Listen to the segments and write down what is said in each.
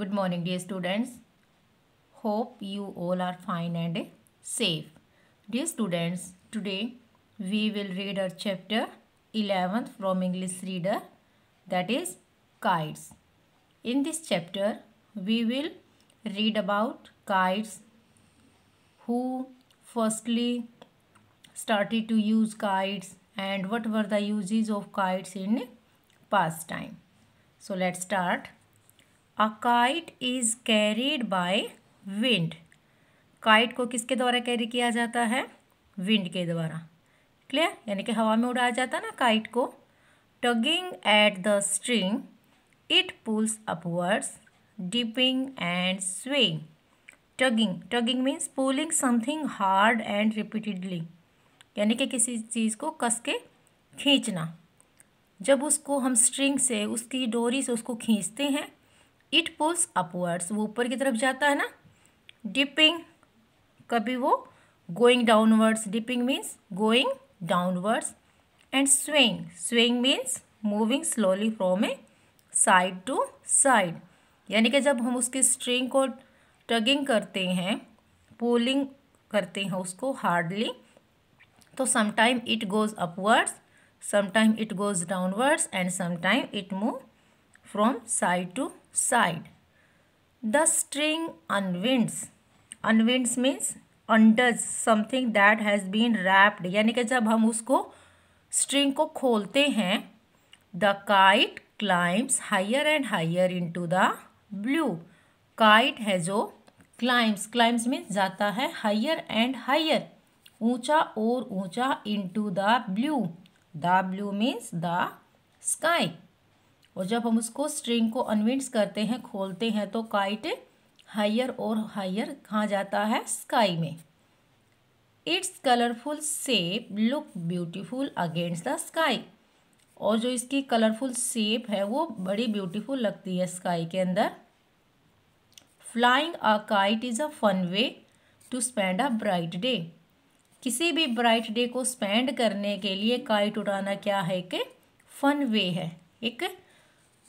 Good morning dear students. Hope you all are fine and safe. Dear students, today we will read our chapter 11th from English reader that is kites. In this chapter, we will read about kites, who firstly started to use kites and what were the uses of kites in past time. So let's start. A kite is carried by wind kite को किसके द्वारा carry किया जाता है wind के द्वारा clear यानी कि हवा में उड़ाया जाता है ना काइट को tugging at the string it pulls upwards dipping and swing tugging tugging means pulling something hard and repeatedly यानी कि किसी चीज़ को कस के खींचना जब उसको हम स्ट्रिंग से उसकी डोरी से उसको खींचते हैं इट पुल्स अपवर्ड्स वो ऊपर की तरफ जाता है ना डिपिंग कभी वो going downwards dipping means going downwards and swing swing means moving slowly from a side to side यानी कि जब हम उसकी स्ट्रिंग को टगिंग करते हैं पोलिंग करते हैं उसको हार्डली तो sometime it goes upwards sometime it goes downwards and sometime it move from side to side the string unwinds unwinds means undoes something that has been wrapped यानी कि जब हम उसको स्ट्रिंग को खोलते हैं the kite climbs higher and higher into the blue kite है जो क्लाइम्स क्लाइम्स मीन्स जाता है हायर एंड हायर ऊंचा और ऊंचा to the blue the blue means the sky और जब हम उसको स्ट्रिंग को अनविंस करते हैं खोलते हैं तो काइट हायर और हायर कहाँ जाता है स्काई में it's colourful shape look beautiful against the sky और जो इसकी कलरफुल सेप है वो बड़ी ब्यूटीफुल लगती है स्काई के अंदर flying a kite is a fun way to spend a bright day किसी भी ब्राइट डे को स्पेंड करने के लिए काइट उड़ाना क्या है कि फ़न वे है एक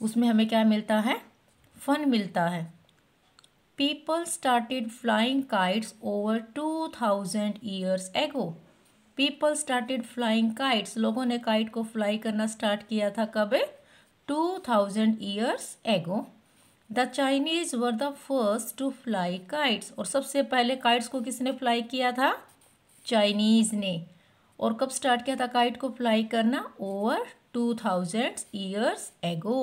उसमें हमें क्या मिलता है फन मिलता है people started flying kites over two thousand years ago people started flying kites लोगों ने काइट को फ्लाई करना स्टार्ट किया था कब two thousand years ago the Chinese were the first to fly kites और सबसे पहले काइट्स को किसने फ्लाई किया था चाइनीज़ ने और कब स्टार्ट किया था काइट को फ्लाई करना over two thousand years ago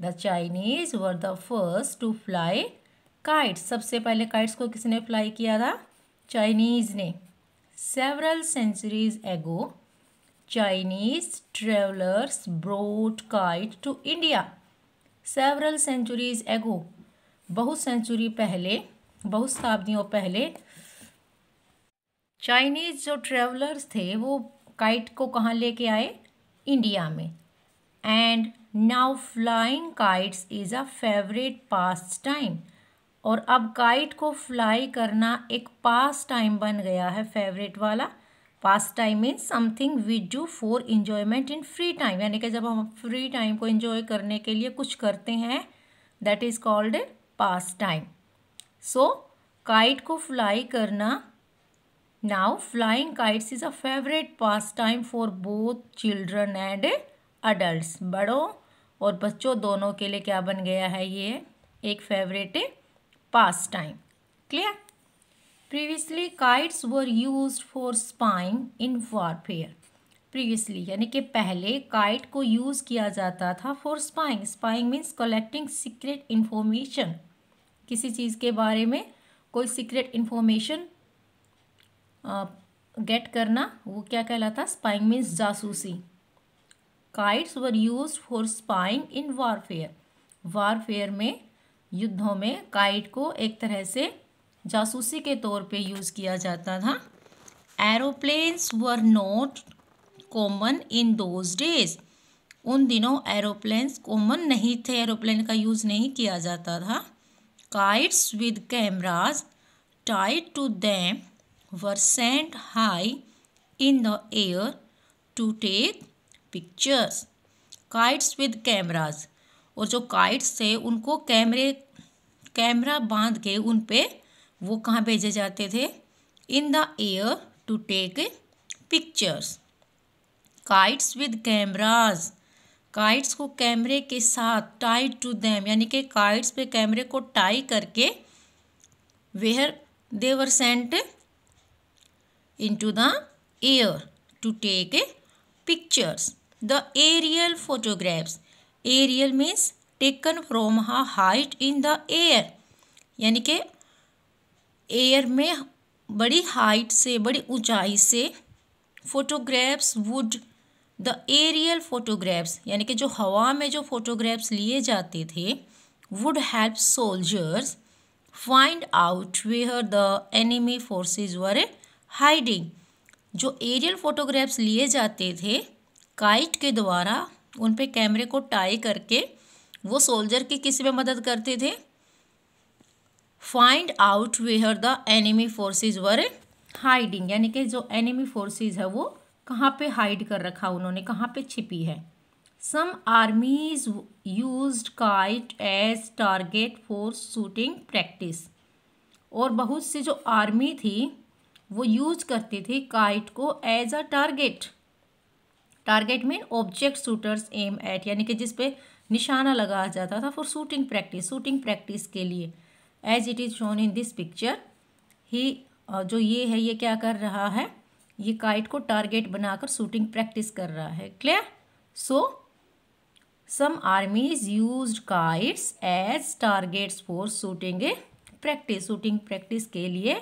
the Chinese were the first to fly kites सबसे पहले काइट्स को किसने फ्लाई किया था चाइनीज ने several centuries ago Chinese travellers brought kite to India several centuries ago बहुत सेंचुरी पहले बहुत शताब्दियों पहले चाइनीज जो ट्रेवलर्स थे वो काइट को कहाँ लेके आए इंडिया में and now flying kites is a favourite pastime और अब काइट को फ्लाई करना एक पास टाइम बन गया है फेवरेट वाला pastime means something we do for enjoyment in free time यानी कि जब हम फ्री टाइम को इन्जॉय करने के लिए कुछ करते हैं that is called pastime so kite को फ्लाई करना Now, flying kites is a favorite pastime for both children and adults. बड़ों और बच्चों दोनों के लिए क्या बन गया है ये एक favourite pastime clear previously kites were use for spying in warfare previously यानी कि पहले काइट को यूज़ किया जाता था for spying spying means collecting secret information किसी चीज़ के बारे में कोई सीक्रेट इन्फॉर्मेशन गेट करना वो क्या कहलाता स्पाइंग मीन्स जासूसी kites were use for spying in warfare warfare में युद्धों में काइट को एक तरह से जासूसी के तौर पे यूज़ किया जाता था aeroplanes were not common in those days उन दिनों एरोप्लेन्स कॉमन नहीं थे एरोप्लेन का यूज़ नहीं किया जाता था kites with cameras tied to them were sent high in the air to take pictures. Kites with cameras. और जो काइट्स थे उनको कैमरे कैमरा बांध के उन पे वो कहाँ भेजे जाते थे in the air to take pictures kites with cameras kites को कैमरे के साथ टाइट टू दैम यानी कि काइट्स पे कैमरे को टाई करके where they were sent into the air to take pictures. The aerial photographs. Aerial means taken from a height in the air. यानी कि एयर में बड़ी हाइट से बड़ी ऊंचाई से photographs would the aerial photographs यानी कि जो हवा में जो फोटोग्राफ्स लिए जाते थे would help soldiers find out where the enemy forces were hiding जो एरियल फोटोग्राफ्स लिए जाते थे काइट के द्वारा उन पे कैमरे को टाई करके वो सोल्जर की किस में मदद करते थे find out where the enemy forces were hiding यानी कि जो एनिमी फोर्सेज है वो कहाँ पे हाइड कर रखा उन्होंने कहाँ पे छिपी है some armies use kite as target for shooting practice और बहुत सी जो आर्मी थी वो यूज करते थे काइट को एज अ टारगेट टारगेट में ऑब्जेक्ट शूटर्स एम एट यानी कि जिस पे निशाना लगाया जाता था for shooting practice shooting practice के लिए as it is shown in this picture ही जो ये है ये क्या कर रहा है ये काइट को टारगेट बनाकर शूटिंग प्रैक्टिस कर रहा है clear so some armies use kites as targets for shooting practice shooting practice के लिए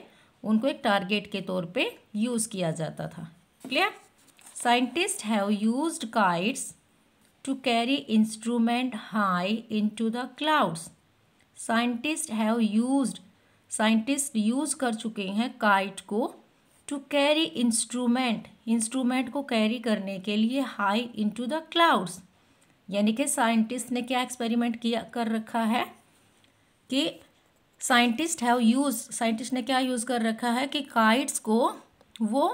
उनको एक टारगेट के तौर पे यूज़ किया जाता था clear scientist have used kites to carry instrument high into the clouds scientist have used scientist use कर चुके हैं काइट को टू कैरी इंस्ट्रूमेंट इंस्ट्रूमेंट को कैरी करने के लिए हाई इनटू द क्लाउड्स यानी कि साइंटिस्ट ने क्या एक्सपेरिमेंट किया कर रखा है कि साइंटिस्ट हैव यूज़ साइंटिस्ट ने क्या यूज़ कर रखा है कि काइट्स को वो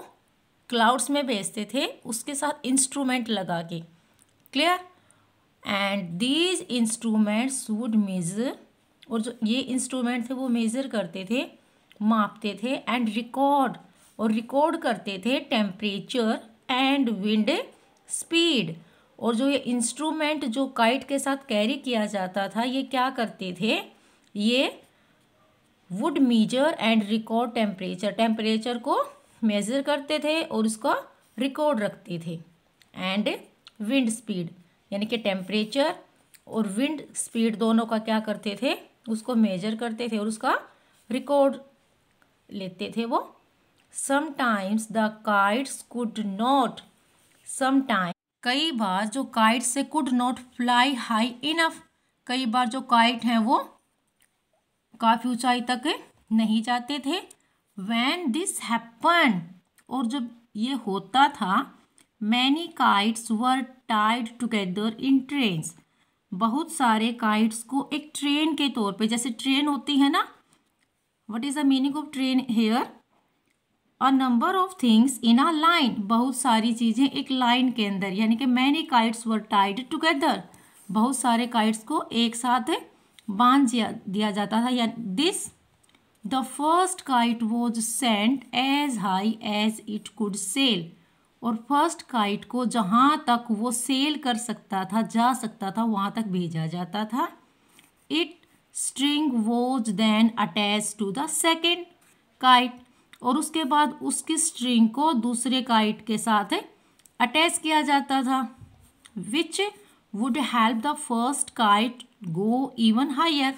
क्लाउड्स में भेजते थे उसके साथ इंस्ट्रूमेंट लगा के clear and these instruments would measure और जो ये इंस्ट्रूमेंट थे वो मेज़र करते थे मापते थे एंड रिकॉर्ड और रिकॉर्ड करते थे टेम्परेचर एंड विंड स्पीड और जो ये इंस्ट्रूमेंट जो काइट के साथ कैरी किया जाता था ये क्या करते थे ये would measure and record temperature temperature को मेज़र करते थे और उसका रिकॉर्ड रखते थे एंड विंड स्पीड यानी कि टेम्परेचर और विंड स्पीड दोनों का क्या करते थे उसको मेजर करते थे और उसका रिकॉर्ड लेते थे वो sometimes the kites could not sometime कई बार जो काइट्स से could not fly high enough कई बार जो काइट हैं वो काफ़ी ऊंचाई तक नहीं जाते थे वैन दिस हैपन और जब ये होता था many kites were tied together in train बहुत सारे काइट्स को एक ट्रेन के तौर पे जैसे ट्रेन होती है ना what is the meaning of train here a number of things in a line बहुत सारी चीज़ें एक लाइन के अंदर यानी कि many kites were tied together बहुत सारे काइट्स को एक साथ बांध दिया जाता था या this the first kite was sent as high as it could sail और फर्स्ट काइट को जहाँ तक वो सेल कर सकता था जा सकता था वहाँ तक भेजा जाता था it string was then attach to the second kite और उसके बाद उसकी स्ट्रिंग को दूसरे काइट के साथ अटैच किया जाता था which would help the first kite go even higher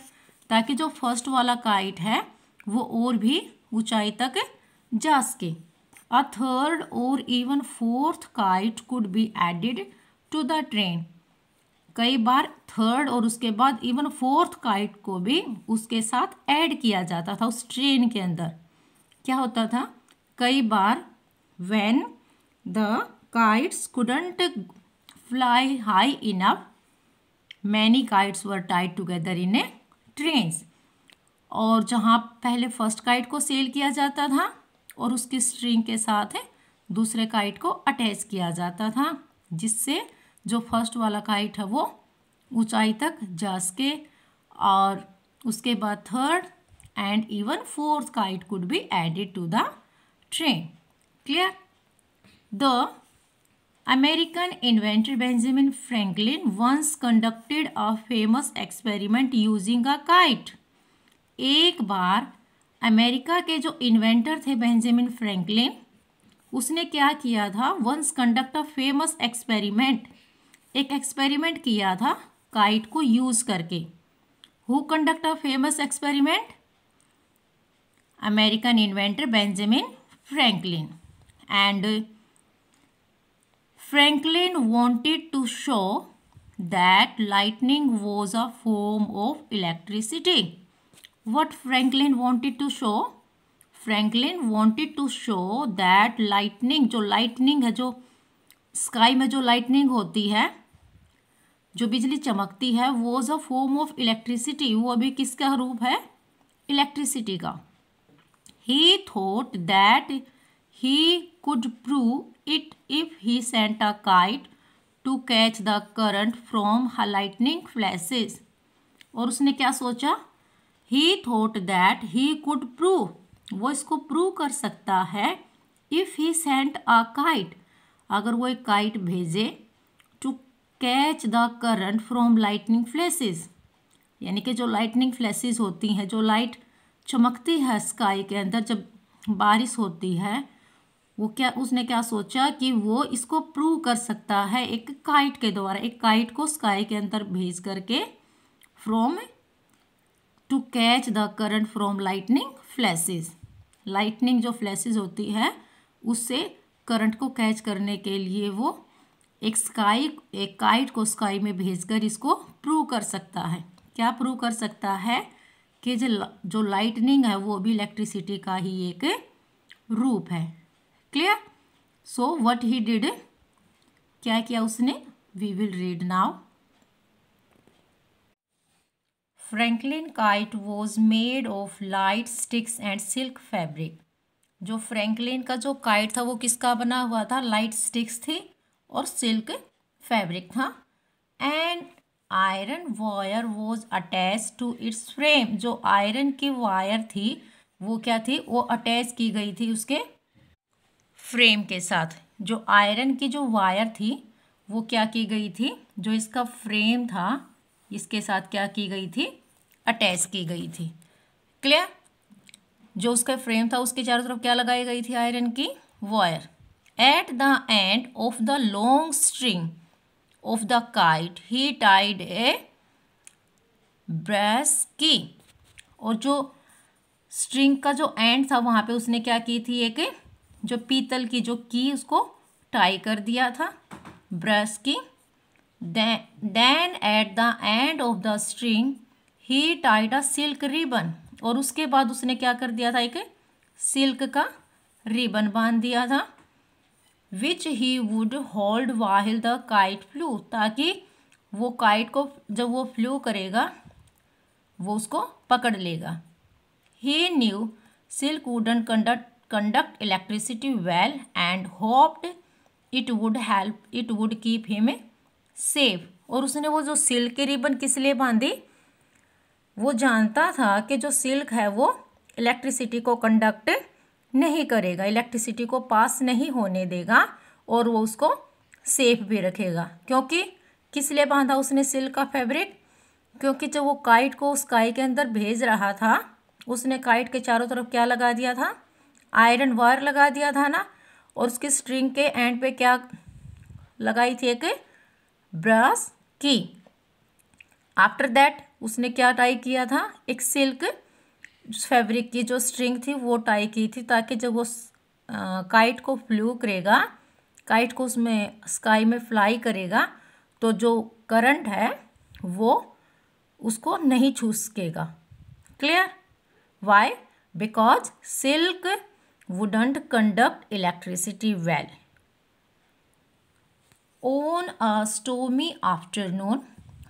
ताकि जो फर्स्ट वाला काइट है वो और भी ऊंचाई तक जा सके अ थर्ड और even fourth kite could be added to the train कई बार थर्ड और उसके बाद इवन फोर्थ काइट को भी उसके साथ ऐड किया जाता था उस ट्रेन के अंदर क्या होता था कई बार when the kites couldn't fly high enough many kites were tied together in a trains और जहाँ पहले फर्स्ट काइट को सेल किया जाता था और उसकी स्ट्रिंग के साथ दूसरे काइट को अटैच किया जाता था जिससे जो फर्स्ट वाला काइट है वो ऊंचाई तक जा सके और उसके बाद third and even fourth kite could be added to the train clear the American inventor Benjamin Franklin once conducted a famous experiment using a kite एक बार अमेरिका के जो इन्वेंटर थे बेंजामिन फ्रैंकलिन उसने क्या किया था once conduct a famous experiment एक एक्सपेरिमेंट किया था काइट को यूज़ करके who conduct a famous experiment American inventor Benjamin Franklin and Franklin wanted to show that lightning was a form of electricity. What Franklin wanted to show? Franklin wanted to show that lightning जो lightning है जो sky में जो lightning होती है जो बिजली चमकती है वो is a form of electricity वो अभी किसका रूप है इलेक्ट्रिसिटी का ही thought that he could prove it if he sent a kite to catch the current from her lightning flashes और उसने क्या सोचा he thought that he could prove वो इसको prove कर सकता है if he sent a kite अगर वो एक काइट भेजे to catch the current from lightning flashes यानी कि जो लाइटनिंग फ्लैसेस होती हैं जो लाइट चमकती है स्काई के अंदर जब बारिश होती है वो क्या उसने क्या सोचा कि वो इसको प्रूव कर सकता है एक काइट के द्वारा एक काइट को स्काई के अंदर भेज करके from to catch the current from lightning flashes lightning जो फ्लैशेज होती है उससे करंट को कैच करने के लिए वो एक स्काई एक काइट को स्काई में भेजकर इसको प्रूव कर सकता है क्या प्रूव कर सकता है कि जो जो लाइटनिंग है वो भी इलेक्ट्रिसिटी का ही एक रूप है clear so what he did क्या किया उसने we will read now Franklin kite was made of light sticks and silk fabric जो फ्रेंकलिन का जो काइट था वो किसका बना हुआ था लाइट स्टिक्स थी और सिल्क फैब्रिक था and iron wire was attach to its frame जो आयरन की वायर थी वो क्या थी वो अटैच की गई थी उसके फ्रेम के साथ जो आयरन की जो वायर थी वो क्या की गई थी जो इसका फ्रेम था इसके साथ क्या की गई थी अटैच की गई थी क्लियर जो उसका फ्रेम था उसके चारों तरफ क्या लगाई गई थी आयरन की wire at the end of the long string of the kite he tied a brass key और जो स्ट्रिंग का जो एंड था वहाँ पे उसने क्या की थी एक जो पीतल की जो की उसको टाई कर दिया था brass key then at the end of the string he tied a silk ribbon और उसके बाद उसने क्या कर दिया था एक सिल्क का रिबन बांध दिया था which he would hold while the kite flew ताकि वो काइट को जब वो फ्लू करेगा वो उसको पकड़ लेगा he knew silk wouldn't conduct conduct electricity well and hoped it would help it would keep him safe और उसने वो जो सिल्क रिबन किस लिए बांधी वो जानता था कि जो सिल्क है वो इलेक्ट्रिसिटी को कंडक्ट नहीं करेगा इलेक्ट्रिसिटी को पास नहीं होने देगा और वो उसको सेफ भी रखेगा क्योंकि किस लिए बांधा उसने सिल्क का फैब्रिक क्योंकि जब वो काइट को उस काई के अंदर भेज रहा था उसने काइट के चारों तरफ क्या लगा दिया था आयरन वायर लगा दिया था ना और उसकी स्ट्रिंग के एंड पे क्या लगाई थी एक ब्रश की आफ्टर दैट उसने क्या टाई किया था एक सिल्क फैब्रिक की जो स्ट्रिंग थी वो टाई की थी ताकि जब वो आ, काइट को फ्लू करेगा काइट को उसमें स्काई में फ्लाई करेगा तो जो करंट है वो उसको नहीं छू सकेगा clear why because silk wouldn't conduct electricity well. On a stormy afternoon,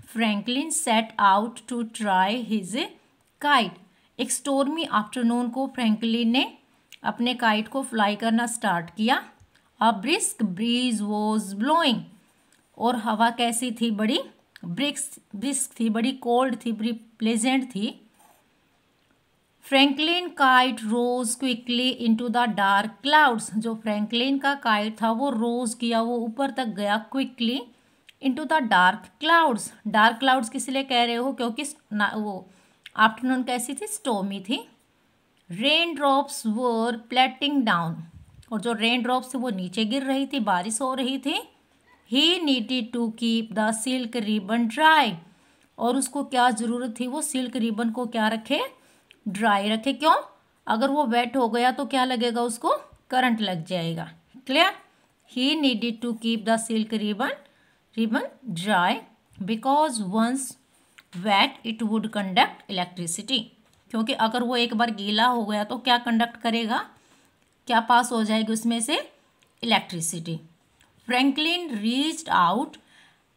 Franklin set out to try his kite. एक stormy afternoon को Franklin ने अपने kite को fly करना start किया A brisk breeze was blowing. और हवा कैसी थी बड़ी ब्रिक्स ब्रिस्क थी बड़ी कोल्ड थी बड़ी प्लेजेंट थी Franklin kite rose quickly into the dark clouds जो फ्रैंकलिन का काइट था वो रोज किया वो ऊपर तक गया quickly into the dark clouds dark clouds किस लिए कह रहे हो क्योंकि वो आफ्टरनून कैसी थी स्टोमी थी rain drops were pelting down और जो रेन ड्रॉप्स थे वो नीचे गिर रही थी बारिश हो रही थी he needed to keep the silk ribbon dry और उसको क्या ज़रूरत थी वो सिल्क रिबन को क्या रखे ड्राई रखे क्यों अगर वो वेट हो गया तो क्या लगेगा उसको करंट लग जाएगा clear he needed to keep the silk ribbon ribbon dry because once wet it would conduct electricity क्योंकि अगर वो एक बार गीला हो गया तो क्या कंडक्ट करेगा क्या पास हो जाएगी उसमें से electricity Franklin reach out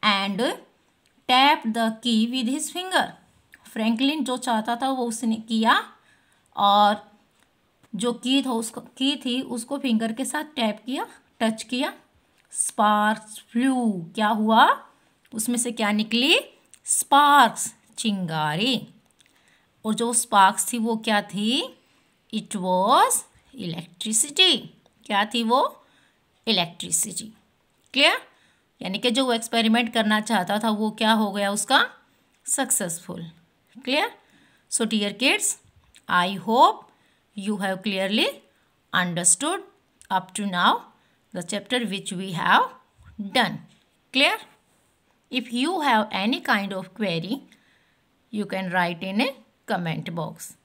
and tap the key with his finger Franklin जो चाहता था वो उसने किया और जो की था उसको की थी उसको फिंगर के साथ टैप किया टच किया स्पार्क्स फ्लू क्या हुआ उसमें से क्या निकली स्पार्क्स चिंगारी और जो स्पार्क्स थी वो क्या थी इट वॉज इलेक्ट्रिसिटी क्या थी वो इलेक्ट्रिसिटी क्लियर यानी कि जो वो एक्सपेरिमेंट करना चाहता था वो क्या हो गया उसका successful Clear? So dear kids, I hope you have clearly understood up to now the chapter which we have done. Clear? If you have any kind of query, you can write in a comment box.